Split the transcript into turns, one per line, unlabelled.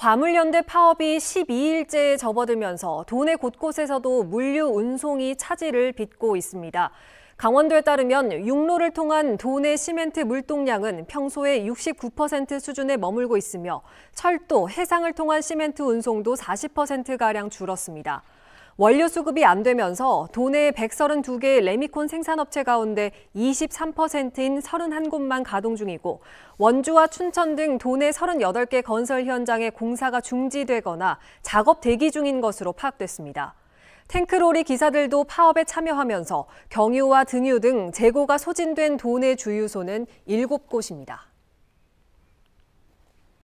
화물연대 파업이 12일째 접어들면서 도내 곳곳에서도 물류 운송이 차질을 빚고 있습니다. 강원도에 따르면 육로를 통한 도내 시멘트 물동량은 평소의 69% 수준에 머물고 있으며 철도, 해상을 통한 시멘트 운송도 40%가량 줄었습니다. 원료 수급이 안 되면서 도내 132개의 레미콘 생산업체 가운데 23%인 31곳만 가동 중이고 원주와 춘천 등 도내 38개 건설 현장의 공사가 중지되거나 작업 대기 중인 것으로 파악됐습니다. 탱크로리 기사들도 파업에 참여하면서 경유와 등유 등 재고가 소진된 도내 주유소는 7곳입니다.